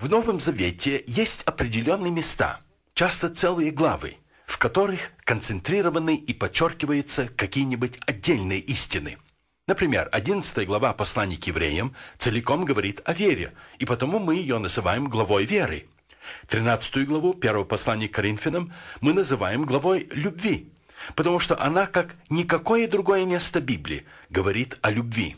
В Новом Завете есть определенные места, часто целые главы, в которых концентрированы и подчеркиваются какие-нибудь отдельные истины. Например, 11 глава послания к евреям целиком говорит о вере, и потому мы ее называем главой веры. 13 главу первого послания к Коринфянам мы называем главой любви, потому что она, как никакое другое место Библии, говорит о любви.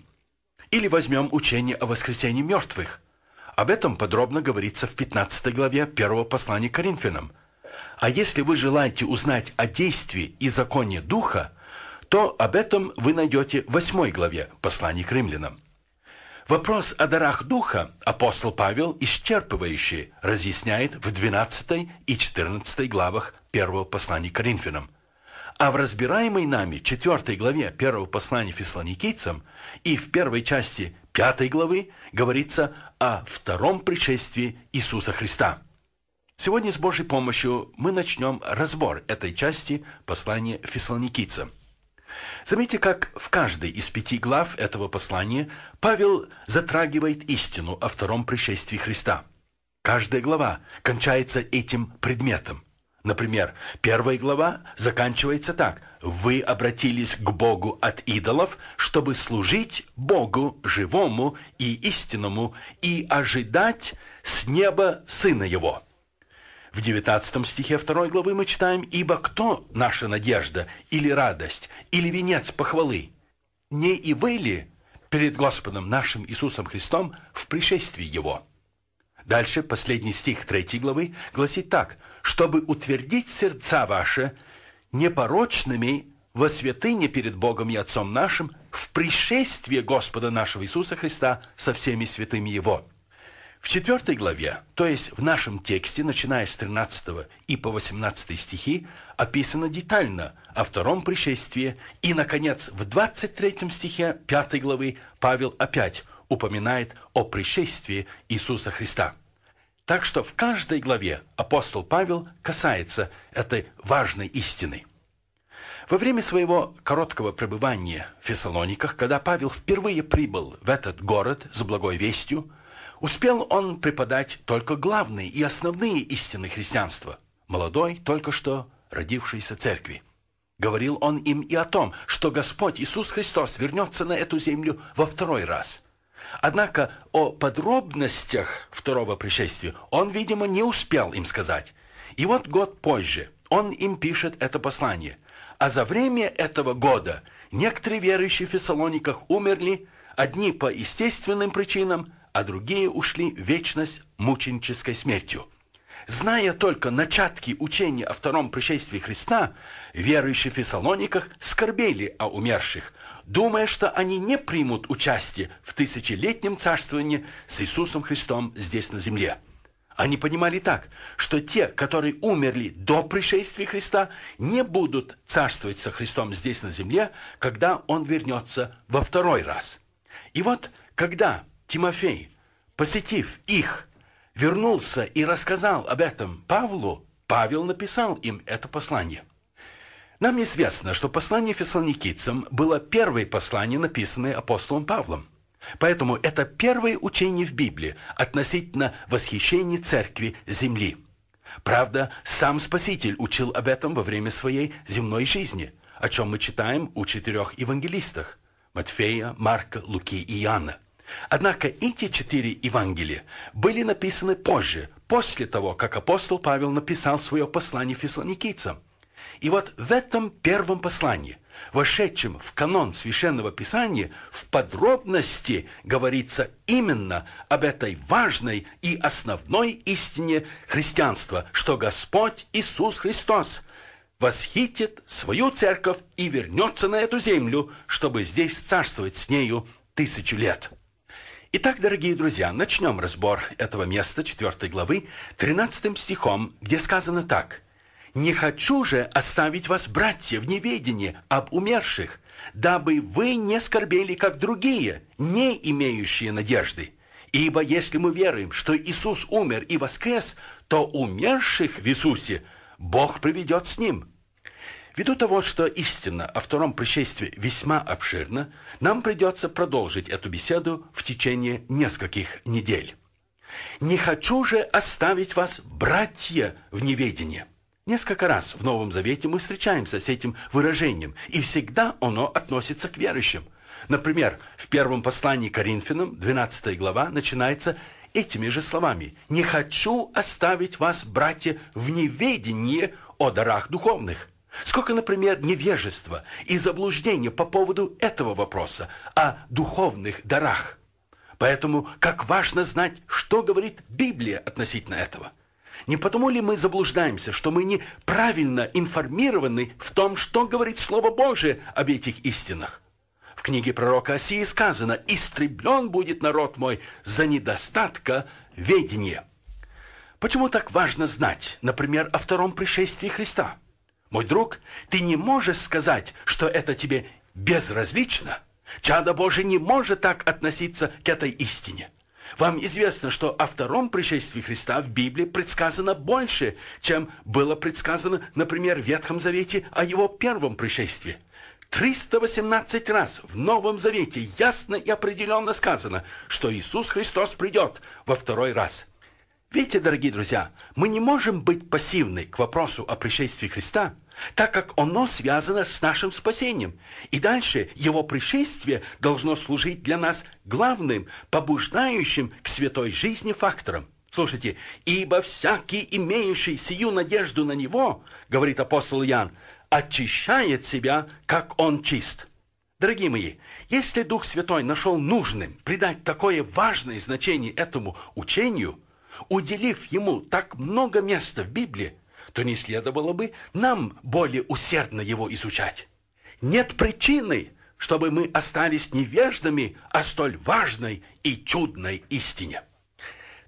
Или возьмем учение о воскресении мертвых – об этом подробно говорится в 15 главе первого послания Коринфянам. А если вы желаете узнать о действии и законе Духа, то об этом вы найдете в 8 главе послания к римлянам. Вопрос о дарах Духа апостол Павел исчерпывающе разъясняет в 12 и 14 главах первого послания к Коринфянам – а в разбираемой нами четвертой главе первого послания фессалоникийцам и в первой части пятой главы говорится о втором пришествии Иисуса Христа. Сегодня с Божьей помощью мы начнем разбор этой части послания фессалоникийцам. Заметьте, как в каждой из пяти глав этого послания Павел затрагивает истину о втором пришествии Христа. Каждая глава кончается этим предметом – Например, первая глава заканчивается так. «Вы обратились к Богу от идолов, чтобы служить Богу живому и истинному и ожидать с неба Сына Его». В 19 стихе 2 главы мы читаем «Ибо кто наша надежда или радость или венец похвалы? Не и вы ли перед Господом нашим Иисусом Христом в пришествии Его?» Дальше последний стих 3 главы гласит так – чтобы утвердить сердца ваши непорочными во святыне перед Богом и Отцом нашим в пришествии Господа нашего Иисуса Христа со всеми святыми Его». В 4 главе, то есть в нашем тексте, начиная с 13 и по 18 стихи, описано детально о втором пришествии, и, наконец, в 23 стихе 5 главы Павел опять упоминает о пришествии Иисуса Христа – так что в каждой главе апостол Павел касается этой важной истины. Во время своего короткого пребывания в Фессалониках, когда Павел впервые прибыл в этот город с благой вестью, успел он преподать только главные и основные истины христианства, молодой, только что родившейся церкви. Говорил он им и о том, что Господь Иисус Христос вернется на эту землю во второй раз. Однако о подробностях второго пришествия он, видимо, не успел им сказать. И вот год позже он им пишет это послание. А за время этого года некоторые верующие в Фессалониках умерли, одни по естественным причинам, а другие ушли в вечность мученической смертью. Зная только начатки учения о втором пришествии Христа, верующие в Фессалониках скорбели о умерших, думая, что они не примут участие в тысячелетнем царствовании с Иисусом Христом здесь на земле. Они понимали так, что те, которые умерли до пришествия Христа, не будут царствовать со Христом здесь на земле, когда Он вернется во второй раз. И вот, когда Тимофей, посетив их, вернулся и рассказал об этом Павлу, Павел написал им это послание. Нам известно, что послание фессалоникийцам было первое послание, написанное апостолом Павлом. Поэтому это первое учение в Библии относительно восхищения церкви земли. Правда, сам Спаситель учил об этом во время своей земной жизни, о чем мы читаем у четырех евангелистах – Матфея, Марка, Луки и Иоанна – Однако эти четыре Евангелия были написаны позже, после того, как апостол Павел написал свое послание фессалоникийцам. И вот в этом первом послании, вошедшем в канон Священного Писания, в подробности говорится именно об этой важной и основной истине христианства, что Господь Иисус Христос восхитит свою церковь и вернется на эту землю, чтобы здесь царствовать с нею тысячу лет. Итак, дорогие друзья, начнем разбор этого места 4 главы 13 стихом, где сказано так. «Не хочу же оставить вас, братья, в неведении об умерших, дабы вы не скорбели, как другие, не имеющие надежды. Ибо если мы веруем, что Иисус умер и воскрес, то умерших в Иисусе Бог приведет с Ним». Ввиду того, что истина о втором пришествии весьма обширна, нам придется продолжить эту беседу в течение нескольких недель. Не хочу же оставить вас, братья, в неведении. Несколько раз в Новом Завете мы встречаемся с этим выражением, и всегда оно относится к верующим. Например, в первом послании к Коринфянам, 12 глава, начинается этими же словами: "Не хочу оставить вас, братья, в неведении о дарах духовных". Сколько, например, невежества и заблуждения по поводу этого вопроса о духовных дарах. Поэтому как важно знать, что говорит Библия относительно этого. Не потому ли мы заблуждаемся, что мы неправильно информированы в том, что говорит Слово Божие об этих истинах? В книге пророка Осии сказано «Истреблен будет народ мой за недостатка ведения». Почему так важно знать, например, о втором пришествии Христа? Мой друг, ты не можешь сказать, что это тебе безразлично. Чадо Божие не может так относиться к этой истине. Вам известно, что о втором пришествии Христа в Библии предсказано больше, чем было предсказано, например, в Ветхом Завете о его первом пришествии. 318 раз в Новом Завете ясно и определенно сказано, что Иисус Христос придет во второй раз – Видите, дорогие друзья, мы не можем быть пассивны к вопросу о пришествии Христа, так как оно связано с нашим спасением. И дальше его пришествие должно служить для нас главным, побуждающим к святой жизни фактором. Слушайте, «Ибо всякий, имеющий сию надежду на Него, — говорит апостол Иоанн, — очищает себя, как он чист». Дорогие мои, если Дух Святой нашел нужным придать такое важное значение этому учению – уделив ему так много места в Библии, то не следовало бы нам более усердно его изучать. Нет причины, чтобы мы остались невеждами о столь важной и чудной истине.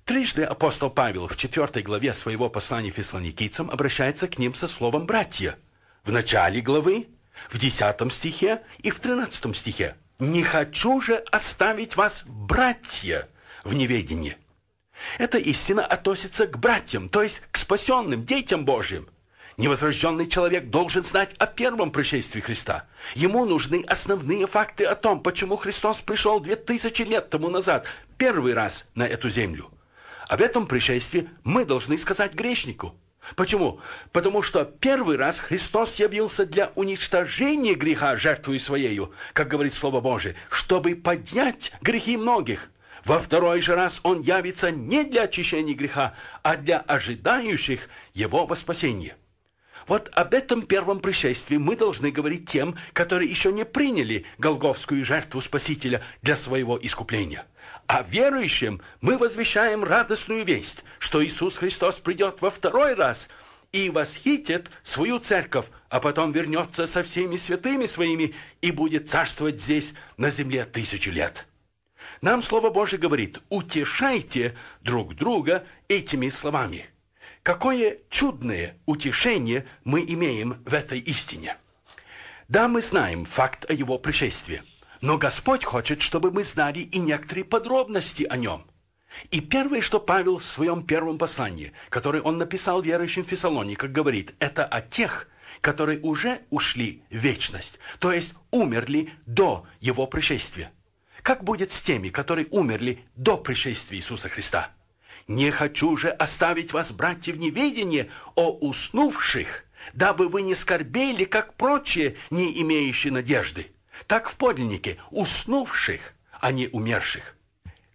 Трижды апостол Павел в 4 главе своего послания фессалоникийцам обращается к ним со словом «братья». В начале главы, в 10 стихе и в 13 стихе. «Не хочу же оставить вас, братья, в неведении». Эта истина относится к братьям, то есть к спасенным, детям Божьим. Невозрожденный человек должен знать о первом пришествии Христа. Ему нужны основные факты о том, почему Христос пришел две тысячи лет тому назад, первый раз на эту землю. Об этом пришествии мы должны сказать грешнику. Почему? Потому что первый раз Христос явился для уничтожения греха жертвой своею, как говорит Слово Божие, чтобы поднять грехи многих. Во второй же раз он явится не для очищения греха, а для ожидающих его воспасения. Вот об этом первом пришествии мы должны говорить тем, которые еще не приняли голговскую жертву Спасителя для своего искупления. А верующим мы возвещаем радостную весть, что Иисус Христос придет во второй раз – и восхитит свою церковь, а потом вернется со всеми святыми своими и будет царствовать здесь на земле тысячу лет. Нам Слово Божье говорит, утешайте друг друга этими словами. Какое чудное утешение мы имеем в этой истине. Да, мы знаем факт о его пришествии, но Господь хочет, чтобы мы знали и некоторые подробности о нем. И первое, что Павел в своем первом послании, которое он написал верующим в Фессалониках, говорит, это о тех, которые уже ушли в вечность, то есть умерли до его пришествия. Как будет с теми, которые умерли до пришествия Иисуса Христа? Не хочу же оставить вас, братья, в неведении о уснувших, дабы вы не скорбели, как прочие, не имеющие надежды. Так в подлиннике уснувших, а не умерших.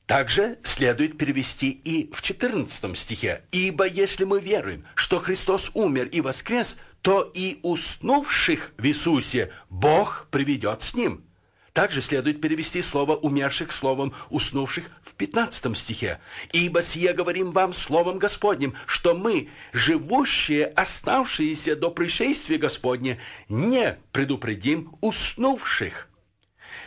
Также следует перевести и в 14 стихе. «Ибо если мы веруем, что Христос умер и воскрес, то и уснувших в Иисусе Бог приведет с Ним». Также следует перевести слово «умерших» словом «уснувших» в 15 стихе. «Ибо сие говорим вам словом Господним, что мы, живущие, оставшиеся до пришествия Господня, не предупредим уснувших».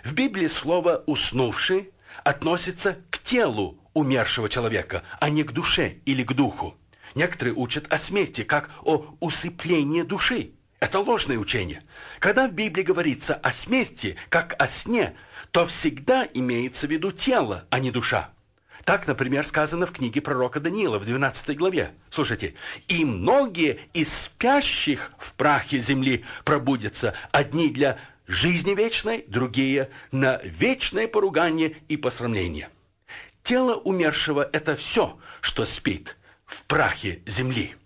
В Библии слово «уснувший» относится к телу умершего человека, а не к душе или к духу. Некоторые учат о смерти, как о усыплении души. Это ложное учение. Когда в Библии говорится о смерти, как о сне, то всегда имеется в виду тело, а не душа. Так, например, сказано в книге пророка Даниила в 12 главе. Слушайте. «И многие из спящих в прахе земли пробудятся, одни для жизни вечной, другие на вечное поругание и посрамление». Тело умершего – это все, что спит в прахе земли.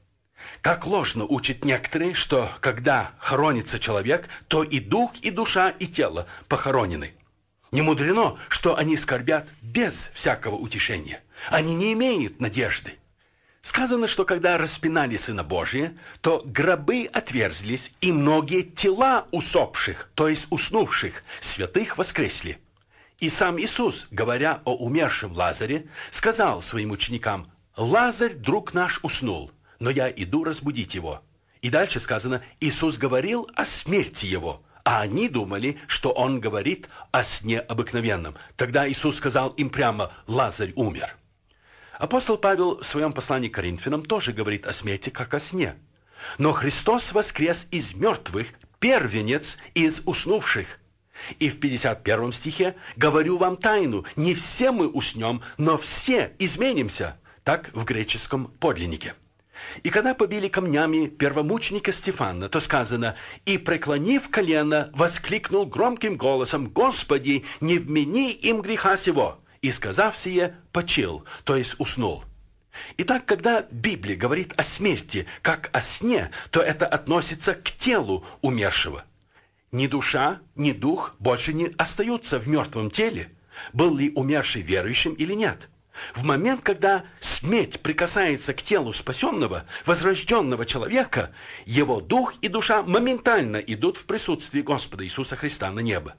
Как ложно учат некоторые, что когда хоронится человек, то и дух, и душа, и тело похоронены. Не мудрено, что они скорбят без всякого утешения. Они не имеют надежды. Сказано, что когда распинали Сына Божия, то гробы отверзлись, и многие тела усопших, то есть уснувших, святых воскресли. И сам Иисус, говоря о умершем Лазаре, сказал своим ученикам, «Лазарь, друг наш, уснул, но я иду разбудить его». И дальше сказано, Иисус говорил о смерти его, а они думали, что он говорит о сне обыкновенном. Тогда Иисус сказал им прямо «Лазарь умер». Апостол Павел в своем послании к Коринфянам тоже говорит о смерти как о сне. Но Христос воскрес из мертвых, первенец из уснувших. И в 51 стихе «Говорю вам тайну, не все мы уснем, но все изменимся». Так в греческом подлиннике. И когда побили камнями первомученика Стефана, то сказано, и, преклонив колено, воскликнул громким голосом, «Господи, не вмени им греха сего!» И, сказав сие, почил, то есть уснул. Итак, когда Библия говорит о смерти, как о сне, то это относится к телу умершего. Ни душа, ни дух больше не остаются в мертвом теле, был ли умерший верующим или нет – в момент, когда смерть прикасается к телу спасенного, возрожденного человека, его дух и душа моментально идут в присутствии Господа Иисуса Христа на небо.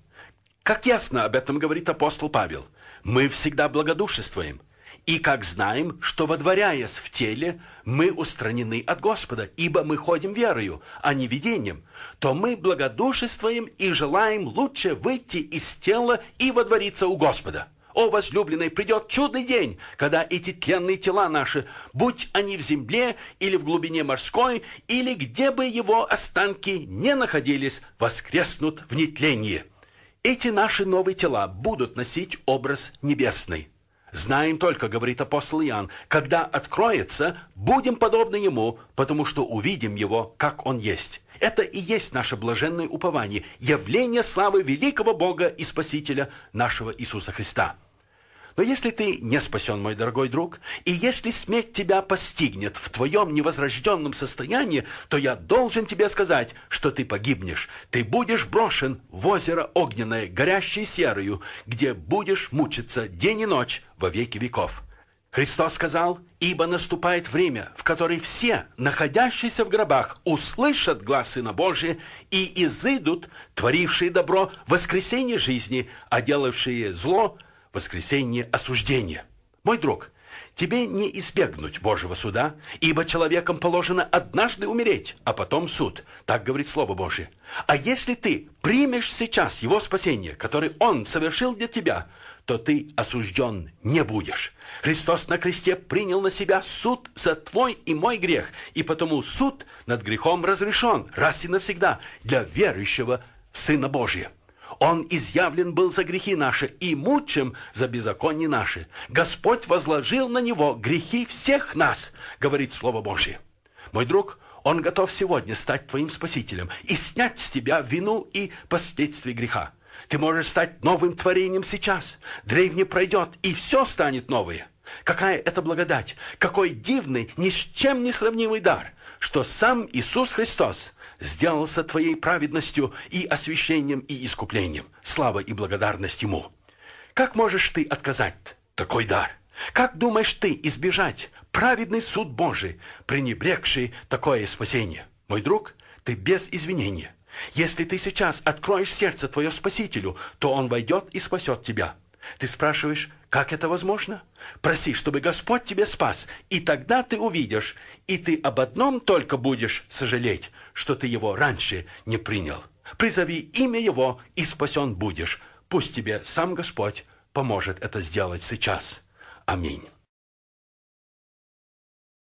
Как ясно об этом говорит апостол Павел, мы всегда благодушествуем, и как знаем, что водворяясь в теле, мы устранены от Господа, ибо мы ходим верою, а не видением, то мы благодушествуем и желаем лучше выйти из тела и водвориться у Господа. О, возлюбленный, придет чудный день, когда эти тленные тела наши, будь они в земле или в глубине морской, или где бы его останки не находились, воскреснут в нетлении. Эти наши новые тела будут носить образ небесный. Знаем только, говорит апостол Иоанн, когда откроется, будем подобны ему, потому что увидим его, как он есть. Это и есть наше блаженное упование, явление славы великого Бога и Спасителя нашего Иисуса Христа. Но если ты не спасен, мой дорогой друг, и если смерть тебя постигнет в твоем невозрожденном состоянии, то я должен тебе сказать, что ты погибнешь. Ты будешь брошен в озеро огненное, горящее серою, где будешь мучиться день и ночь во веки веков. Христос сказал, «Ибо наступает время, в которое все, находящиеся в гробах, услышат глаз Сына Божия и изыдут, творившие добро, воскресение жизни, а делавшие зло – воскресенье осуждения. Мой друг, тебе не избегнуть Божьего суда, ибо человеком положено однажды умереть, а потом суд. Так говорит Слово Божье. А если ты примешь сейчас его спасение, которое он совершил для тебя, то ты осужден не будешь. Христос на кресте принял на себя суд за твой и мой грех, и потому суд над грехом разрешен раз и навсегда для верующего Сына Божия. Он изъявлен был за грехи наши и мучим за беззаконие наши. Господь возложил на него грехи всех нас, говорит Слово Божье. Мой друг, он готов сегодня стать твоим спасителем и снять с тебя вину и последствия греха. Ты можешь стать новым творением сейчас. Древне пройдет, и все станет новое. Какая это благодать! Какой дивный, ни с чем не сравнимый дар, что сам Иисус Христос – сделался Твоей праведностью и освящением и искуплением. Слава и благодарность Ему. Как можешь Ты отказать такой дар? Как думаешь Ты избежать праведный суд Божий, пренебрегший такое спасение? Мой друг, ты без извинения. Если ты сейчас откроешь сердце твое Спасителю, то Он войдет и спасет тебя. Ты спрашиваешь, как это возможно? Проси, чтобы Господь тебе спас, и тогда ты увидишь, и ты об одном только будешь сожалеть, что ты его раньше не принял. Призови имя его, и спасен будешь. Пусть тебе сам Господь поможет это сделать сейчас. Аминь.